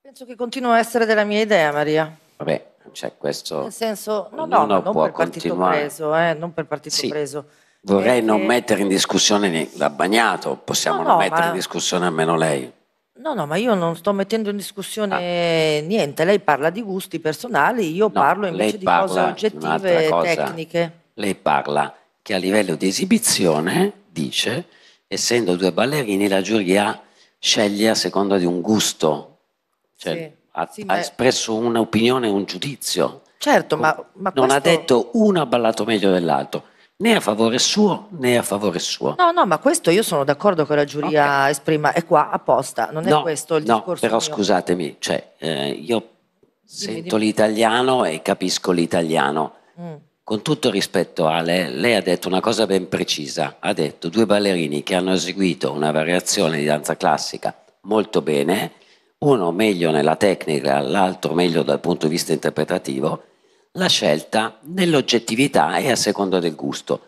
Penso che continua a essere della mia idea, Maria. Vabbè, cioè questo... Nel senso, no, no, no può per partito preso, eh, non per partito sì. preso. Vorrei non mettere in discussione la Bagnato, possiamo no, non mettere ma... in discussione almeno lei. No, no, ma io non sto mettendo in discussione ah. niente, lei parla di gusti personali, io no, parlo invece di cose oggettive e tecniche. Lei parla che a livello di esibizione dice, essendo due ballerini, la giuria sceglie a seconda di un gusto cioè, sì. Ha, sì, ha ma... espresso un'opinione, un giudizio. Certo, ma, ma non questo... ha detto uno ha ballato meglio dell'altro né a favore suo né a favore suo. No, no, ma questo io sono d'accordo che la giuria okay. esprima, è qua apposta, non è questo il no, discorso. Però mio. scusatemi, cioè, eh, io dimmi, sento dimmi. l'italiano e capisco l'italiano. Mm. Con tutto rispetto a lei, lei ha detto una cosa ben precisa, ha detto due ballerini che hanno eseguito una variazione di danza classica molto bene uno meglio nella tecnica, l'altro meglio dal punto di vista interpretativo, la scelta nell'oggettività e a seconda del gusto.